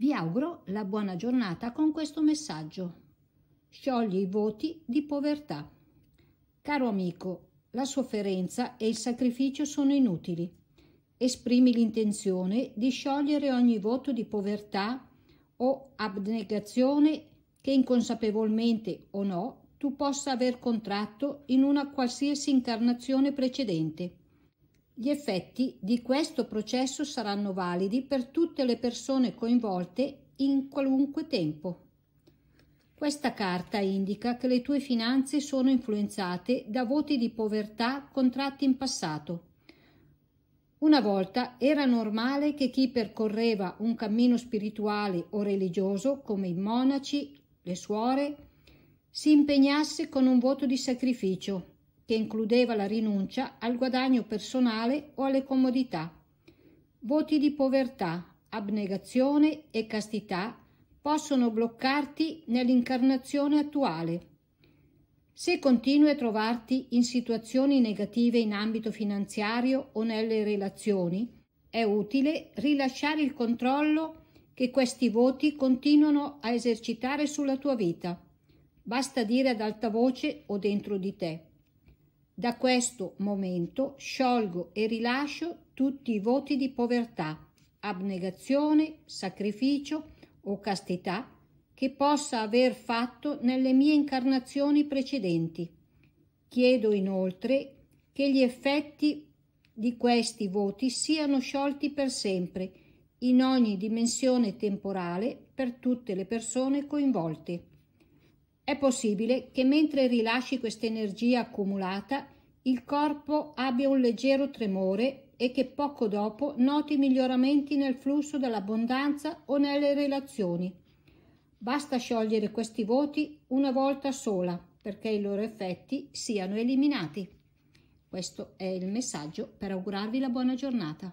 Vi auguro la buona giornata con questo messaggio. Sciogli i voti di povertà. Caro amico, la sofferenza e il sacrificio sono inutili. Esprimi l'intenzione di sciogliere ogni voto di povertà o abnegazione che inconsapevolmente o no tu possa aver contratto in una qualsiasi incarnazione precedente. Gli effetti di questo processo saranno validi per tutte le persone coinvolte in qualunque tempo. Questa carta indica che le tue finanze sono influenzate da voti di povertà contratti in passato. Una volta era normale che chi percorreva un cammino spirituale o religioso, come i monaci, le suore, si impegnasse con un voto di sacrificio, che includeva la rinuncia al guadagno personale o alle comodità. Voti di povertà, abnegazione e castità possono bloccarti nell'incarnazione attuale. Se continui a trovarti in situazioni negative in ambito finanziario o nelle relazioni, è utile rilasciare il controllo che questi voti continuano a esercitare sulla tua vita. Basta dire ad alta voce o dentro di te da questo momento sciolgo e rilascio tutti i voti di povertà, abnegazione, sacrificio o castità che possa aver fatto nelle mie incarnazioni precedenti. Chiedo inoltre che gli effetti di questi voti siano sciolti per sempre, in ogni dimensione temporale, per tutte le persone coinvolte. È possibile che mentre rilasci questa energia accumulata il corpo abbia un leggero tremore e che poco dopo noti miglioramenti nel flusso dell'abbondanza o nelle relazioni. Basta sciogliere questi voti una volta sola perché i loro effetti siano eliminati. Questo è il messaggio per augurarvi la buona giornata.